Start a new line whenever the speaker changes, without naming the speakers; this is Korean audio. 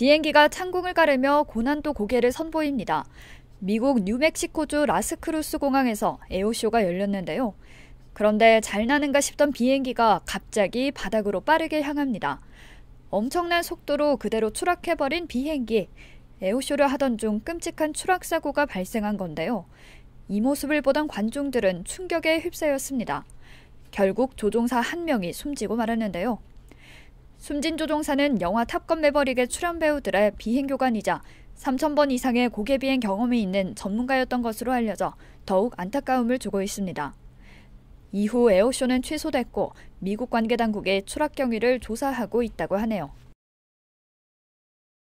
비행기가 창공을 가르며 고난도 고개를 선보입니다. 미국 뉴멕시코주 라스크루스 공항에서 에어쇼가 열렸는데요. 그런데 잘 나는가 싶던 비행기가 갑자기 바닥으로 빠르게 향합니다. 엄청난 속도로 그대로 추락해버린 비행기. 에어쇼를 하던 중 끔찍한 추락사고가 발생한 건데요. 이 모습을 보던 관중들은 충격에 휩싸였습니다. 결국 조종사 한 명이 숨지고 말았는데요. 숨진 조종사는 영화 탑건 매버릭의 출연 배우들의 비행교관이자 3,000번 이상의 고개 비행 경험이 있는 전문가였던 것으로 알려져 더욱 안타까움을 주고 있습니다. 이후 에어쇼는 취소됐고 미국 관계 당국의 추락 경위를 조사하고 있다고 하네요.